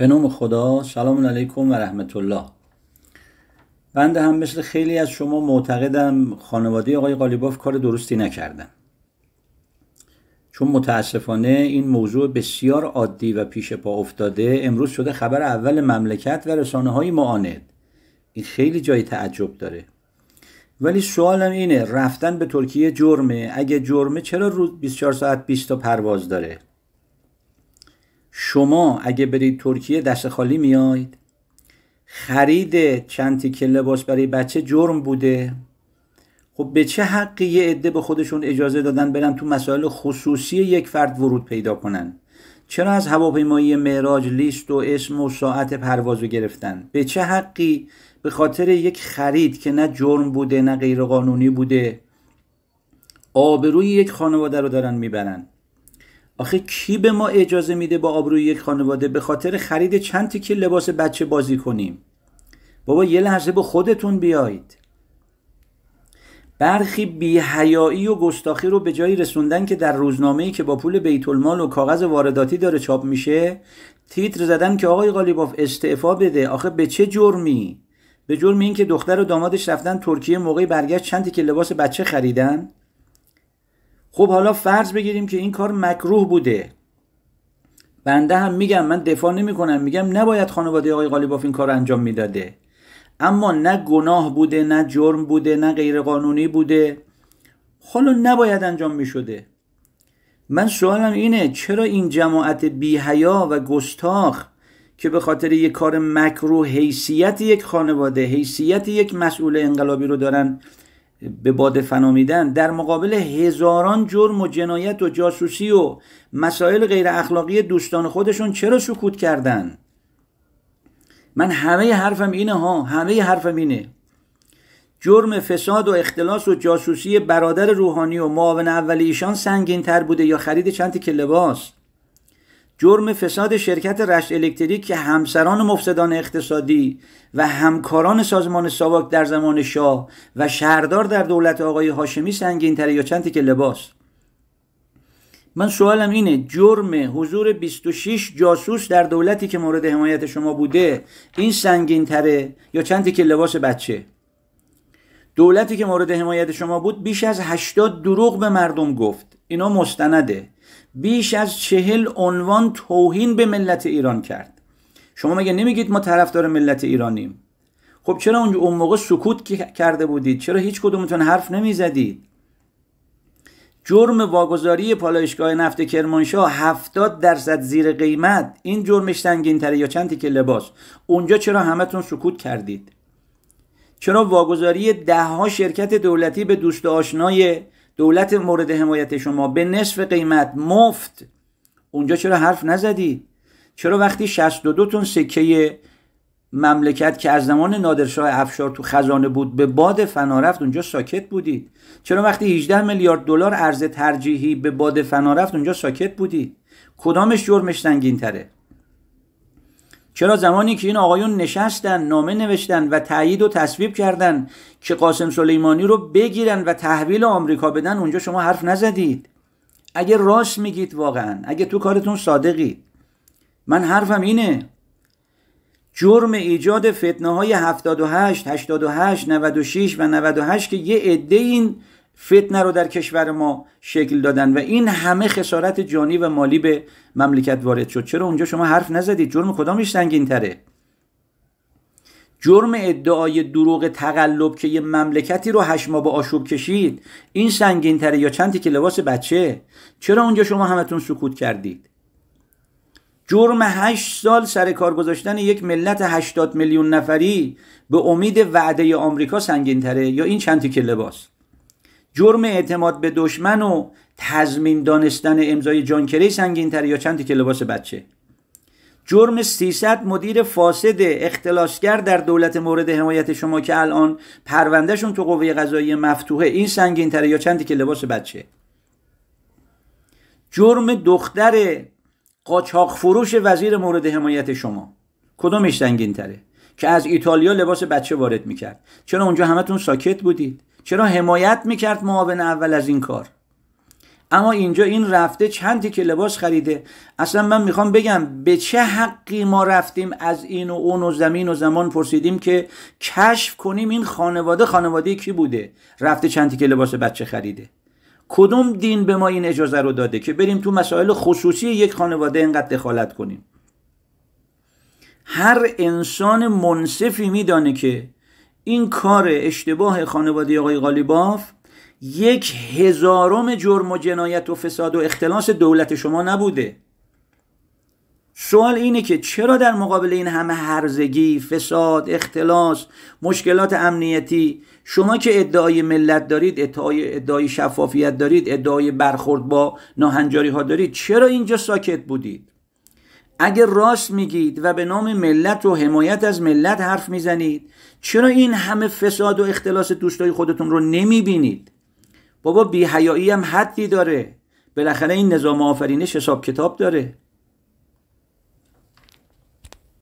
به نام خدا سلام علیکم و رحمت الله بنده هم مثل خیلی از شما معتقدم خانواده آقای قالیباف کار درستی نکردن چون متاسفانه این موضوع بسیار عادی و پیش پا افتاده امروز شده خبر اول مملکت و رسانه های معاند این خیلی جای تعجب داره ولی سوالم اینه رفتن به ترکیه جرمه اگه جرمه چرا روز 24 ساعت 20 تا پرواز داره شما اگه برید ترکیه دست خالی میاید خرید چند تیکه لباس برای بچه جرم بوده خب به چه حقی یه عده به خودشون اجازه دادن برن تو مسائل خصوصی یک فرد ورود پیدا کنن چرا از هواپیمایی معراج لیست و اسم و ساعت پروازو گرفتن به چه حقی به خاطر یک خرید که نه جرم بوده نه غیرقانونی بوده آبروی یک خانواده رو دارن میبرن آخه کی به ما اجازه میده با آبروی یک خانواده به خاطر خرید چند تیکه لباس بچه بازی کنیم بابا یه لحظه به خودتون بیایید برخی بیهیایی و گستاخی رو به جایی رسوندن که در روزنامه‌ای که با پول بیت المال و کاغذ وارداتی داره چاپ میشه تیتر زدن که آقای قالیباف استعفا بده آخه به چه جرمی به جرم اینکه دختر و دامادش رفتن ترکیه موقعی برگشت چندی که لباس بچه خریدن خب حالا فرض بگیریم که این کار مکروه بوده بنده هم میگم من دفاع نمی کنم میگم نباید خانواده آقای قالیباف این کار انجام میداده اما نه گناه بوده نه جرم بوده نه غیرقانونی بوده حالا نباید انجام میشده من سوالم اینه چرا این جماعت بیهیا و گستاخ که به خاطر یک کار مکروه حیثیت یک خانواده حیثیت یک مسئول انقلابی رو دارن به باد فنا میدن در مقابل هزاران جرم و جنایت و جاسوسی و مسائل غیر اخلاقی دوستان خودشون چرا سکوت کردن من همه حرفم اینه ها همه حرفم اینه جرم فساد و اختلاس و جاسوسی برادر روحانی و معاون اول ایشان سنگین تر بوده یا خرید چند که لباس جرم فساد شرکت رشت الکتریک که همسران مفسدان اقتصادی و همکاران سازمان ساواک در زمان شاه و شهردار در دولت آقای هاشمی سنگینتره یا چند که لباس من سوالم اینه جرم حضور 26 جاسوس در دولتی که مورد حمایت شما بوده این سنگین تره یا چندی که لباس بچه دولتی که مورد حمایت شما بود بیش از 80 دروغ به مردم گفت اینا مستنده بیش از چهل عنوان توهین به ملت ایران کرد شما مگه نمیگید ما طرفدار ملت ایرانیم خب چرا اونجا اون موقع سکوت کرده بودید چرا هیچ کدومتون حرف نمیزدید جرم واگذاری پالایشگاه نفت کرمانشاه 70 درصد زیر قیمت این جرمش سنگینتره یا چند که لباس اونجا چرا همتون سکوت کردید چرا واگذاری دهها شرکت دولتی به دوست آشنای دولت مورد حمایت شما به نصف قیمت مفت اونجا چرا حرف نزدی چرا وقتی 62 تون سکه مملکت که از زمان نادرشاه افشار تو خزانه بود به باد فنا رفت اونجا ساکت بودید چرا وقتی 18 میلیارد دلار ارز ترجیحی به باد فنا رفت اونجا ساکت بودید کدامش جرمش سنگین تره چرا زمانی که این آقایون نشستن نامه نوشتن و تایید و تصویب کردن که قاسم سلیمانی رو بگیرن و تحویل آمریکا بدن اونجا شما حرف نزدید اگه راست میگید واقعا اگه تو کارتون صادقی، من حرفم اینه جرم ایجاد فتنه های 78 88 96 و 98 که یه عده این فتنه رو در کشور ما شکل دادن و این همه خسارت جانی و مالی به مملکت وارد شد چرا اونجا شما حرف نزدید جرم کدامش سنگین تره جرم ادعای دروغ تقلب که یه مملکتی رو هشما با آشوب کشید این سنگین تره یا چندی که لباس بچه چرا اونجا شما همتون سکوت کردید جرم هشت سال سر کار گذاشتن یک ملت 80 میلیون نفری به امید وعده آمریکا سنگین تره یا این چندی که لباس جرم اعتماد به دشمن و تضمین دانستن امضای جان کری سنگینتر یا چندی که لباس بچه جرم 300 مدیر فاسد اختلاسگر در دولت مورد حمایت شما که الان پروندهشون تو قوه قضایی مفتوحه این سنگینتره یا چندی که لباس بچه جرم دختر قاچاق فروش وزیر مورد حمایت شما کدومش سنگینتره که از ایتالیا لباس بچه وارد میکرد چرا اونجا همتون ساکت بودید چرا حمایت میکرد معاون اول از این کار اما اینجا این رفته چندی که لباس خریده اصلا من میخوام بگم به چه حقی ما رفتیم از این و اون و زمین و زمان پرسیدیم که کشف کنیم این خانواده خانواده کی بوده رفته چندی که لباس بچه خریده کدوم دین به ما این اجازه رو داده که بریم تو مسائل خصوصی یک خانواده اینقدر دخالت کنیم هر انسان منصفی میدانه که این کار اشتباه خانواده آقای غالیباف یک هزارم جرم و جنایت و فساد و اختلاس دولت شما نبوده سوال اینه که چرا در مقابل این همه هرزگی، فساد، اختلاس، مشکلات امنیتی شما که ادعای ملت دارید، ادعای, شفافیت دارید، ادعای برخورد با نهنجاری ها دارید چرا اینجا ساکت بودید؟ اگر راست میگید و به نام ملت و حمایت از ملت حرف میزنید چرا این همه فساد و اختلاس دوستای خودتون رو نمیبینید بابا بیهیایی هم حدی داره بالاخره این نظام آفرینش حساب کتاب داره